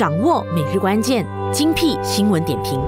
掌握每日关键精辟新闻点评，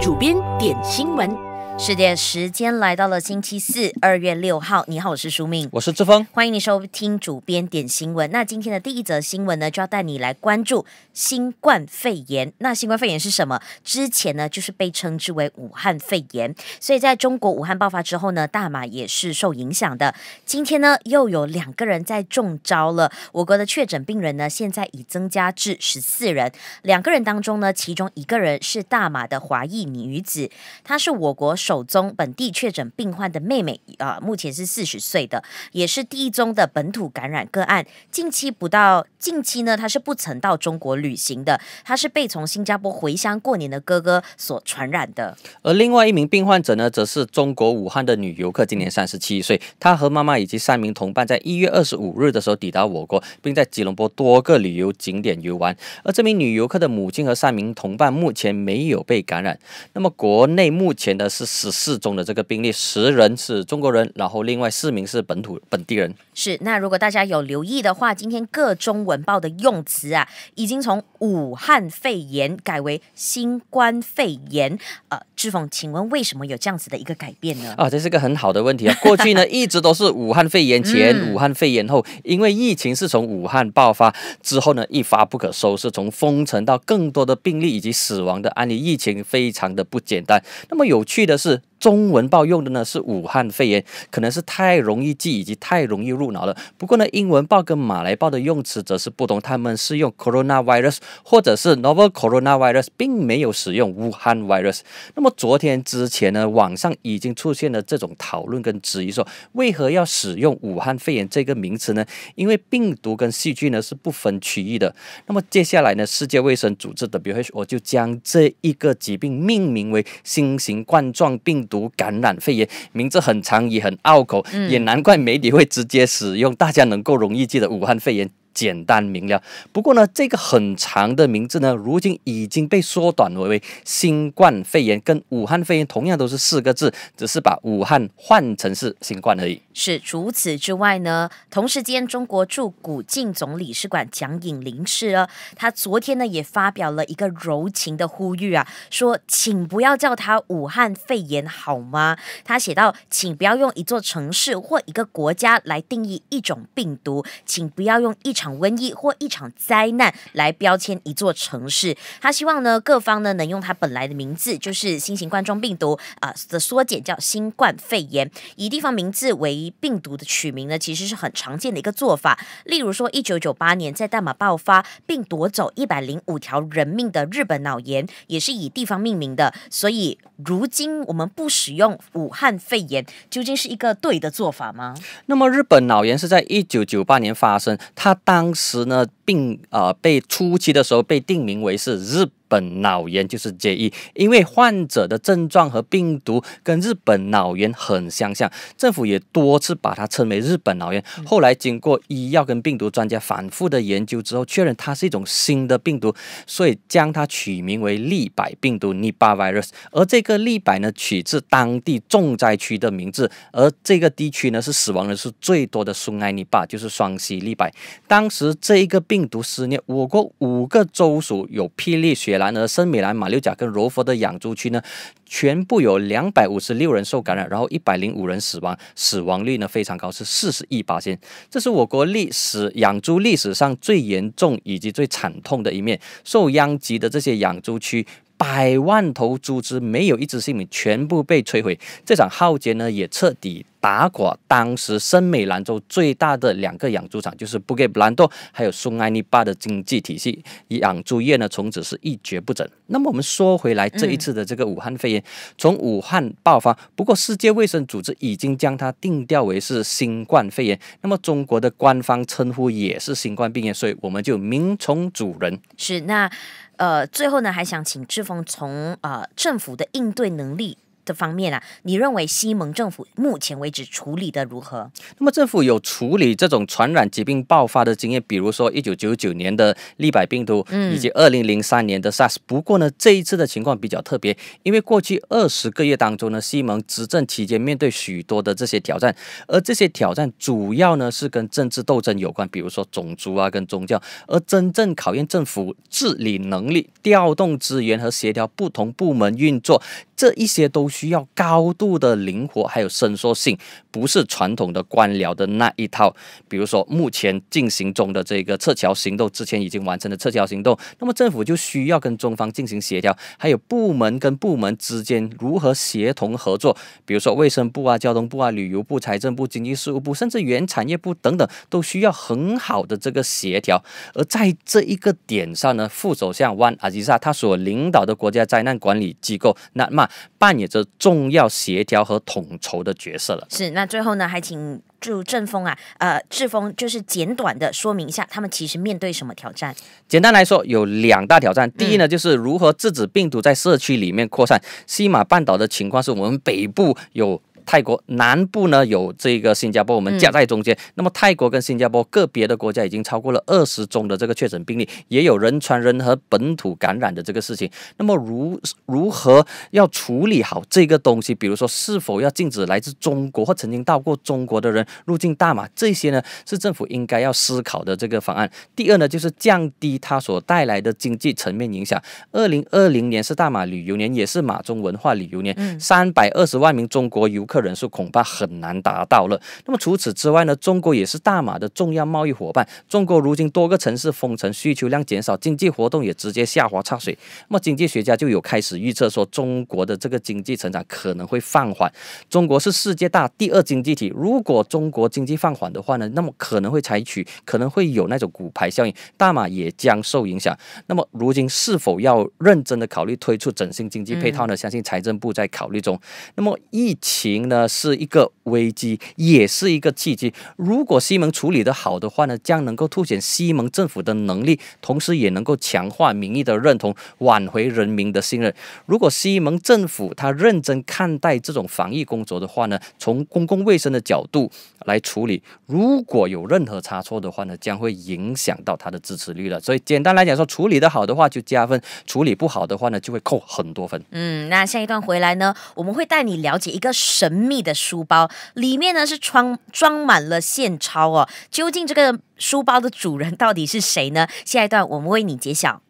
主编点新闻。是的，时间来到了星期四，二月六号。你好，我是舒敏，我是志峰，欢迎你收听主编点新闻。那今天的第一则新闻呢，就要带你来关注新冠肺炎。那新冠肺炎是什么？之前呢，就是被称之为武汉肺炎。所以，在中国武汉爆发之后呢，大马也是受影响的。今天呢，又有两个人在中招了。我国的确诊病人呢，现在已增加至十四人。两个人当中呢，其中一个人是大马的华裔女子，她是我国。首宗本地确诊病患的妹妹啊，目前是四十岁的，也是第一宗的本土感染个案。近期不到近期呢，她是不曾到中国旅行的，她是被从新加坡回乡过年的哥哥所传染的。而另外一名病患者呢，则是中国武汉的女游客，今年三十七岁。她和妈妈以及三名同伴在一月二十五日的时候抵达我国，并在吉隆坡多个旅游景点游玩。而这名女游客的母亲和三名同伴目前没有被感染。那么国内目前的是。十四中的这个病例，十人是中国人，然后另外四名是本土本地人。是那如果大家有留意的话，今天各中文报的用词啊，已经从武汉肺炎改为新冠肺炎。呃，志峰，请问为什么有这样子的一个改变呢？啊，这是个很好的问题啊。过去呢，一直都是武汉肺炎前，武汉肺炎后，因为疫情是从武汉爆发之后呢，一发不可收，拾，从封城到更多的病例以及死亡的案例，疫情非常的不简单。那么有趣的是。是。中文报用的呢是武汉肺炎，可能是太容易记以及太容易入脑了。不过呢，英文报跟马来报的用词则是不同，他们是用 coronavirus 或者是 novel coronavirus，并没有使用武汉 virus。那么昨天之前呢，网上已经出现了这种讨论跟质疑，说为何要使用武汉肺炎这个名词呢？因为病毒跟细菌呢是不分区域的。那么接下来呢，世界卫生组织 （WHO） 我就将这一个疾病命名为新型冠状病。毒感染肺炎，名字很长也很拗口，也难怪媒体会直接使用大家能够容易记得“武汉肺炎”。简单明了。不过呢，这个很长的名字呢，如今已经被缩短为“新冠肺炎”，跟武汉肺炎同样都是四个字，只是把武汉换成是新冠而已。是。除此之外呢，同时间，中国驻古晋总领事馆蒋颖林氏啊，他昨天呢也发表了一个柔情的呼吁啊，说：“请不要叫他武汉肺炎，好吗？”他写到：“请不要用一座城市或一个国家来定义一种病毒，请不要用一场。”瘟疫或一场灾难来标签一座城市，他希望呢各方呢能用他本来的名字，就是新型冠状病毒啊的缩减叫新冠肺炎，以地方名字为病毒的取名呢，其实是很常见的一个做法。例如说，一九九八年在大马爆发并夺走一百零五条人命的日本脑炎，也是以地方命名的。所以，如今我们不使用武汉肺炎，究竟是一个对的做法吗？那么，日本脑炎是在一九九八年发生，它大当时呢，并啊被初期的时候被定名为是日。本脑炎就是 JE，因为患者的症状和病毒跟日本脑炎很相像，政府也多次把它称为日本脑炎。后来经过医药跟病毒专家反复的研究之后，确认它是一种新的病毒，所以将它取名为利百病毒 n i p a virus）。而这个利百呢，取自当地重灾区的名字，而这个地区呢是死亡人数最多的苏埃尼巴，就是双西利百。当时这一个病毒肆虐，我国五个州属有霹雳血。然而，森米兰、马六甲跟柔佛的养猪区呢，全部有两百五十六人受感染，然后一百零五人死亡，死亡率呢非常高，是四十亿八千。这是我国历史养猪历史上最严重以及最惨痛的一面。受殃及的这些养猪区，百万头猪只没有一只性命，全部被摧毁。这场浩劫呢，也彻底。打垮当时深美兰州最大的两个养猪场，就是布布兰多还有松埃尼巴的经济体系，养猪业呢从此是一蹶不振。那么我们说回来，这一次的这个武汉肺炎从武汉爆发，不过世界卫生组织已经将它定调为是新冠肺炎，那么中国的官方称呼也是新冠肺炎，所以我们就名从主人。是那呃，最后呢，还想请志峰从啊政府的应对能力。这方面啊，你认为西蒙政府目前为止处理的如何？那么政府有处理这种传染疾病爆发的经验，比如说一九九九年的立百病毒，嗯，以及二零零三年的 SARS。不过呢，这一次的情况比较特别，因为过去二十个月当中呢，西蒙执政期间面对许多的这些挑战，而这些挑战主要呢是跟政治斗争有关，比如说种族啊跟宗教。而真正考验政府治理能力、调动资源和协调不同部门运作。这一些都需要高度的灵活，还有伸缩性，不是传统的官僚的那一套。比如说，目前进行中的这个撤侨行动，之前已经完成的撤侨行动，那么政府就需要跟中方进行协调，还有部门跟部门之间如何协同合作。比如说，卫生部啊、交通部啊、旅游部、财政部、经济事务部，甚至原产业部等等，都需要很好的这个协调。而在这一个点上呢，副首相万阿吉萨他所领导的国家灾难管理机构那。那扮演着重要协调和统筹的角色了。是，那最后呢，还请祝正风啊，呃，志峰就是简短的说明一下，他们其实面对什么挑战？简单来说，有两大挑战。第一呢，就是如何制止病毒在社区里面扩散。西马半岛的情况是，我们北部有。泰国南部呢有这个新加坡，我们夹在中间。那么泰国跟新加坡个别的国家已经超过了二十宗的这个确诊病例，也有人传人和本土感染的这个事情。那么如如何要处理好这个东西？比如说是否要禁止来自中国或曾经到过中国的人入境大马？这些呢是政府应该要思考的这个方案。第二呢就是降低它所带来的经济层面影响。二零二零年是大马旅游年，也是马中文化旅游年，三百二十万名中国游客。人数恐怕很难达到了。那么除此之外呢？中国也是大马的重要贸易伙伴。中国如今多个城市封城，需求量减少，经济活动也直接下滑差水。那么经济学家就有开始预测说，中国的这个经济成长可能会放缓。中国是世界大第二经济体，如果中国经济放缓的话呢？那么可能会采取，可能会有那种股牌效应，大马也将受影响。那么如今是否要认真的考虑推出整新经济配套呢？相信财政部在考虑中。那么疫情。那是一个危机，也是一个契机。如果西蒙处理的好的话呢，将能够凸显西蒙政府的能力，同时也能够强化民意的认同，挽回人民的信任。如果西蒙政府他认真看待这种防疫工作的话呢，从公共卫生的角度。来处理，如果有任何差错的话呢，将会影响到他的支持率了。所以简单来讲说，处理的好的话就加分，处理不好的话呢就会扣很多分。嗯，那下一段回来呢，我们会带你了解一个神秘的书包，里面呢是装装满了现钞哦。究竟这个书包的主人到底是谁呢？下一段我们为你揭晓。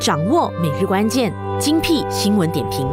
掌握每日关键精辟新闻点评，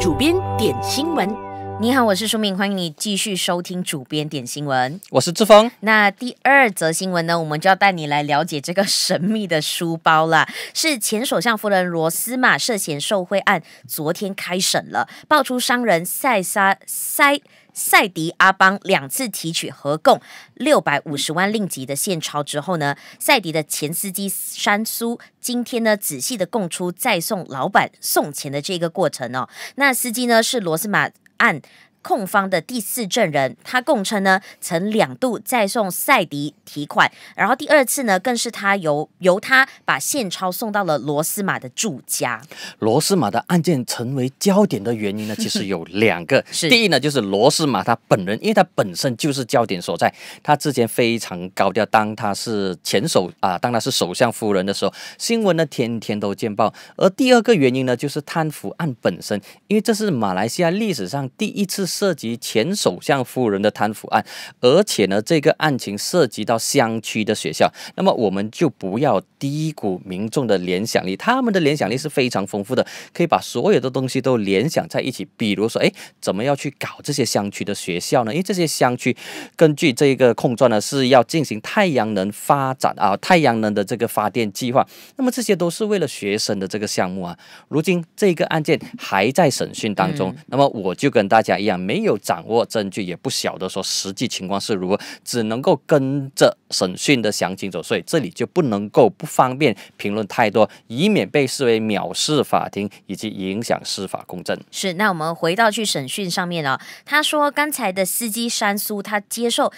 主编点新闻。你好，我是舒明，欢迎你继续收听主编点新闻。我是志峰。那第二则新闻呢，我们就要带你来了解这个神秘的书包了。是前首相夫人罗斯玛涉嫌受贿案，昨天开审了，爆出商人塞沙塞塞迪阿邦两次提取合共六百五十万令吉的现钞之后呢，塞迪的前司机山苏今天呢仔细的供出再送老板送钱的这个过程哦。那司机呢是罗斯玛。案。控方的第四证人，他供称呢，曾两度再送赛迪提款，然后第二次呢，更是他由由他把现钞送到了罗斯玛的住家。罗斯玛的案件成为焦点的原因呢，其实有两个。第一呢，就是罗斯玛他本人，因为他本身就是焦点所在，他之前非常高调，当他是前首啊，当他是首相夫人的时候，新闻呢天天都见报。而第二个原因呢，就是贪腐案本身，因为这是马来西亚历史上第一次。涉及前首相夫人的贪腐案，而且呢，这个案情涉及到乡区的学校，那么我们就不要低估民众的联想力，他们的联想力是非常丰富的，可以把所有的东西都联想在一起。比如说，哎，怎么要去搞这些乡区的学校呢？因为这些乡区，根据这个控状呢，是要进行太阳能发展啊，太阳能的这个发电计划，那么这些都是为了学生的这个项目啊。如今这个案件还在审讯当中，那么我就跟大家一样。没有掌握证据，也不晓得说实际情况是如何，只能够跟着审讯的详情走，所以这里就不能够不方便评论太多，以免被视为藐视法庭以及影响司法公正。是，那我们回到去审讯上面哦。他说，刚才的司机山苏，他接受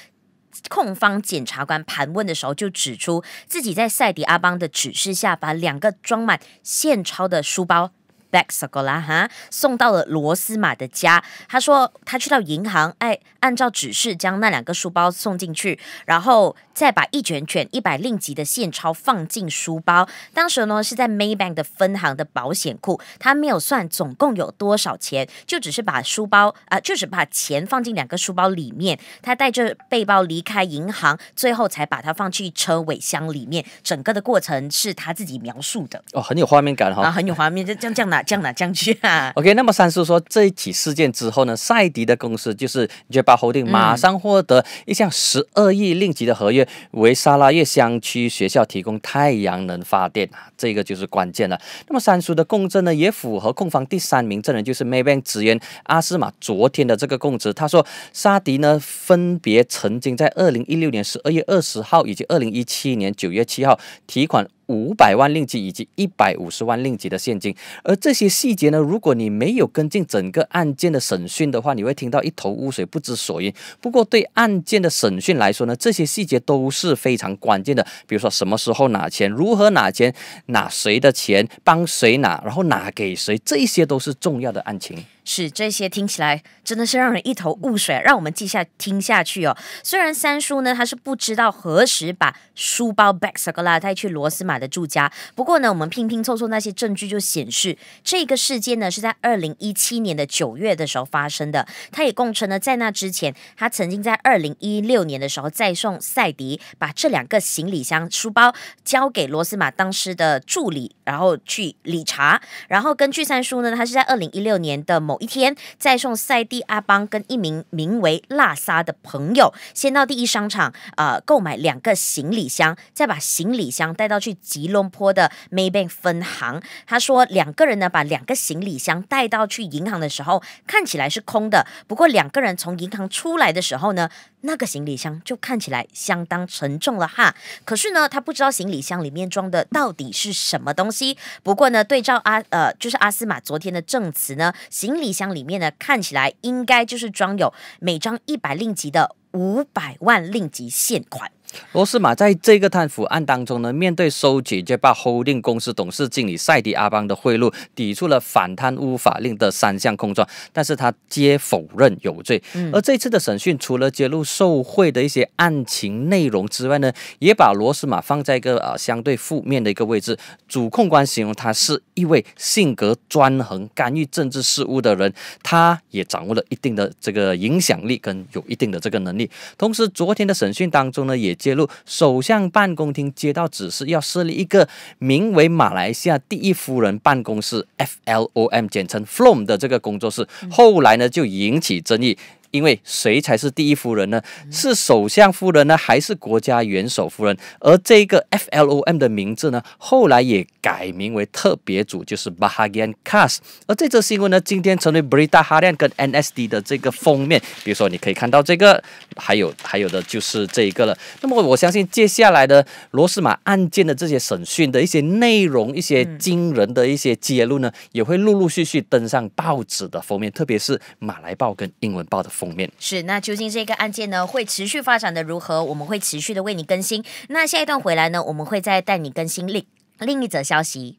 控方检察官盘问的时候，就指出自己在赛迪阿邦的指示下，把两个装满现钞的书包。Vexagola 哈送到了罗斯玛的家。他说：“他去到银行，哎，按照指示将那两个书包送进去，然后。”再把一卷卷一百令吉的现钞放进书包。当时呢是在 Maybank 的分行的保险库，他没有算总共有多少钱，就只是把书包啊，就是把钱放进两个书包里面。他带着背包离开银行，最后才把它放去车尾箱里面。整个的过程是他自己描述的哦，很有画面感哈，很有画面，就这样拿，这样拿，这样去啊。OK，那么三叔说这一起事件之后呢，赛迪的公司就是 j u b a Holding 马上获得一项十二亿令吉的合约。为沙拉叶乡区学校提供太阳能发电啊，这个就是关键了。那么三叔的供证呢，也符合控方第三名证人就是 Maybank 职员阿斯玛昨天的这个供词。他说，沙迪呢，分别曾经在二零一六年十二月二十号以及二零一七年九月七号提款。五百万令吉以及一百五十万令吉的现金，而这些细节呢，如果你没有跟进整个案件的审讯的话，你会听到一头雾水，不知所云。不过对案件的审讯来说呢，这些细节都是非常关键的。比如说什么时候拿钱，如何拿钱，拿谁的钱，帮谁拿，然后拿给谁，这些都是重要的案情。使这些听起来真的是让人一头雾水，让我们记下听下去哦。虽然三叔呢他是不知道何时把书包 b a c 拉带去罗斯马的住家，不过呢我们拼拼凑凑那些证据就显示这个事件呢是在二零一七年的九月的时候发生的。他也供称呢在那之前，他曾经在二零一六年的时候再送赛迪把这两个行李箱书包交给罗斯马当时的助理，然后去理查。然后根据三叔呢，他是在二零一六年的某。某一天，再送赛蒂阿邦跟一名名为拉萨的朋友，先到第一商场，呃，购买两个行李箱，再把行李箱带到去吉隆坡的 Maybank 分行。他说，两个人呢，把两个行李箱带到去银行的时候，看起来是空的。不过，两个人从银行出来的时候呢？那个行李箱就看起来相当沉重了哈，可是呢，他不知道行李箱里面装的到底是什么东西。不过呢，对照阿呃，就是阿斯玛昨天的证词呢，行李箱里面呢，看起来应该就是装有每张一百令吉的五百万令吉现款。罗斯玛在这个贪腐案当中呢，面对收取 a 豹 Holding 公司董事经理赛迪阿邦的贿赂，抵触了反贪污法令的三项控状，但是他皆否认有罪。而这次的审讯，除了揭露受贿的一些案情内容之外呢，也把罗斯玛放在一个呃相对负面的一个位置。主控官形容他是一位性格专横、干预政治事务的人，他也掌握了一定的这个影响力跟有一定的这个能力。同时，昨天的审讯当中呢，也揭露，首相办公厅接到指示，要设立一个名为“马来西亚第一夫人办公室 ”（FLOM），简称 “FLOM” 的这个工作室。后来呢，就引起争议。因为谁才是第一夫人呢？是首相夫人呢，还是国家元首夫人？而这个 FLOM 的名字呢，后来也改名为特别组，就是 Bahagian Kas。而这则新闻呢，今天成为《Brita h a 达哈亮》跟 NSD 的这个封面。比如说，你可以看到这个，还有还有的就是这一个了。那么，我相信接下来的罗斯马案件的这些审讯的一些内容、一些惊人的一些揭露呢，也会陆陆续续登上报纸的封面，特别是《马来报》跟英文报的。是，那究竟这个案件呢会持续发展的如何？我们会持续的为你更新。那下一段回来呢，我们会再带你更新另另一则消息，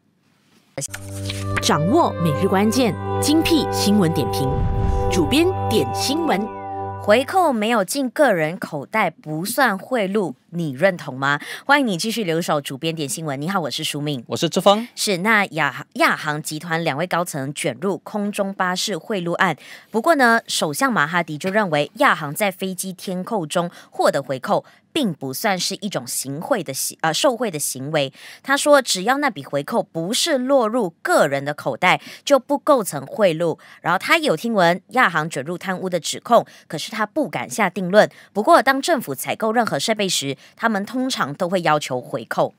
掌握每日关键精辟新闻点评，主编点新闻。回扣没有进个人口袋不算贿赂，你认同吗？欢迎你继续留守主编点新闻。你好，我是舒敏，我是志峰。是那亚亚航集团两位高层卷入空中巴士贿赂案，不过呢，首相马哈迪就认为亚航在飞机天扣中获得回扣。并不算是一种行贿的行呃受贿的行为。他说，只要那笔回扣不是落入个人的口袋，就不构成贿赂。然后他有听闻亚行卷入贪污的指控，可是他不敢下定论。不过，当政府采购任何设备时，他们通常都会要求回扣。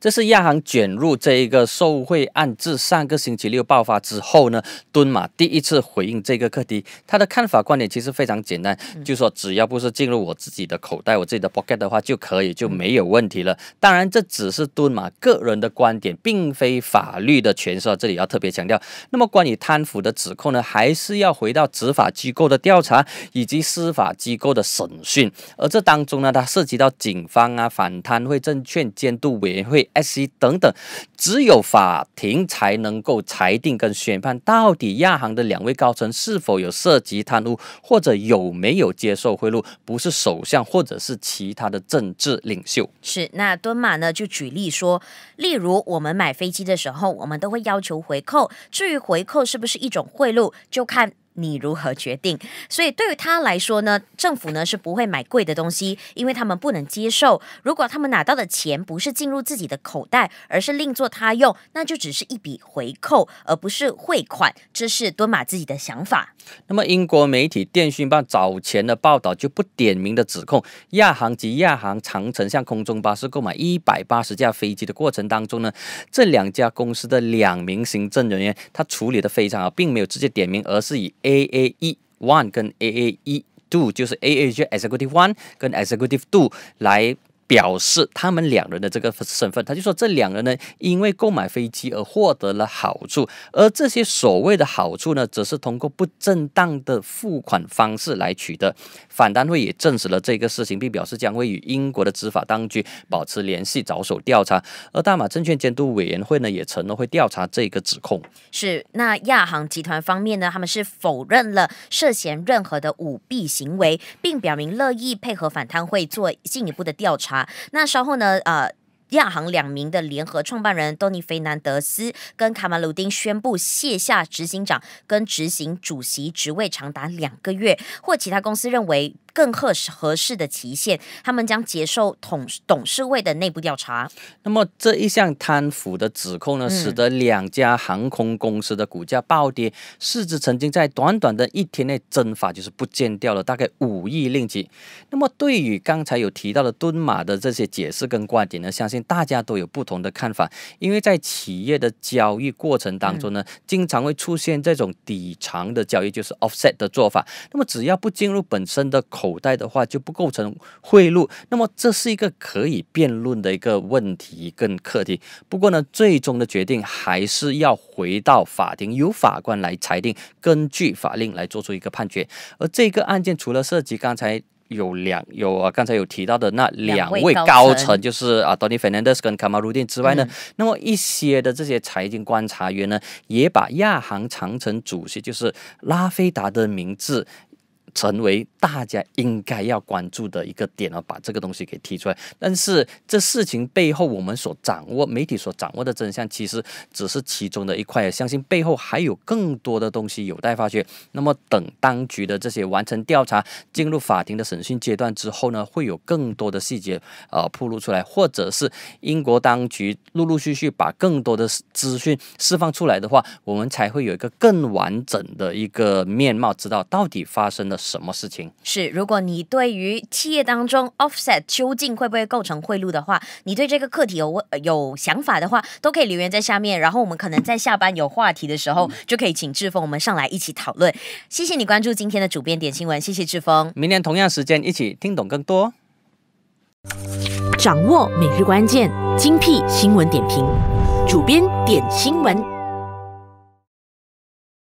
这是亚行卷入这一个受贿案自上个星期六爆发之后呢，敦马第一次回应这个课题。他的看法观点其实非常简单，就说只要不是进入我自己的口袋，我自己的 pocket 的话就可以，就没有问题了。当然，这只是敦马个人的观点，并非法律的诠释，这里要特别强调。那么，关于贪腐的指控呢，还是要回到执法机构的调查以及司法机构的审讯。而这当中呢，它涉及到警方啊、反贪会、证券监督委。员会 SC 等等，只有法庭才能够裁定跟宣判到底亚航的两位高层是否有涉及贪污，或者有没有接受贿赂，不是首相或者是其他的政治领袖。是那敦马呢？就举例说，例如我们买飞机的时候，我们都会要求回扣。至于回扣是不是一种贿赂，就看。你如何决定？所以对于他来说呢，政府呢是不会买贵的东西，因为他们不能接受，如果他们拿到的钱不是进入自己的口袋，而是另作他用，那就只是一笔回扣，而不是汇款。这是敦马自己的想法。那么英国媒体电讯报早前的报道就不点名的指控亚航及亚航长城向空中巴士购买一百八十架飞机的过程当中呢，这两家公司的两名行政人员他处理的非常好，并没有直接点名，而是以 A。A A E One 跟 A A E Two 就是 A A E Executive One 跟 Executive Two 来。表示他们两人的这个身份，他就说这两人呢，因为购买飞机而获得了好处，而这些所谓的好处呢，则是通过不正当的付款方式来取得。反单会也证实了这个事情，并表示将会与英国的执法当局保持联系，着手调查。而大马证券监督委员会呢，也承诺会调查这个指控。是那亚航集团方面呢，他们是否认了涉嫌任何的舞弊行为，并表明乐意配合反贪会做进一步的调查。那稍后呢？呃，亚航两名的联合创办人多尼菲南德斯跟卡马鲁丁宣布卸下执行长跟执行主席职位，长达两个月，或其他公司认为。更合合适的期限，他们将接受董董事会的内部调查。那么这一项贪腐的指控呢，使得两家航空公司的股价暴跌，市值曾经在短短的一天内蒸发，就是不见掉了大概五亿令吉。那么对于刚才有提到的敦马的这些解释跟观点呢，相信大家都有不同的看法，因为在企业的交易过程当中呢，经常会出现这种抵偿的交易，就是 offset 的做法。那么只要不进入本身的。口袋的话就不构成贿赂，那么这是一个可以辩论的一个问题跟课题。不过呢，最终的决定还是要回到法庭，由法官来裁定，根据法令来做出一个判决。而这个案件除了涉及刚才有两有啊，刚才有提到的那两位高层，就是啊 d o n y Fernandez 跟 k a m a Rudin 之外呢，那么一些的这些财经观察员呢，也把亚航长城主席就是拉菲达的名字。成为大家应该要关注的一个点了，把这个东西给提出来。但是这事情背后，我们所掌握、媒体所掌握的真相，其实只是其中的一块，相信背后还有更多的东西有待发掘。那么等当局的这些完成调查，进入法庭的审讯阶段之后呢，会有更多的细节呃铺露出来，或者是英国当局陆陆续续把更多的资讯释放出来的话，我们才会有一个更完整的一个面貌，知道到底发生了。什么事情是？如果你对于企业当中 offset 究竟会不会构成贿赂的话，你对这个课题有有想法的话，都可以留言在下面。然后我们可能在下班有话题的时候，就可以请志峰我们上来一起讨论。谢谢你关注今天的主编点新闻，谢谢志峰。明天同样时间一起听懂更多，掌握每日关键精辟新闻点评，主编点新闻。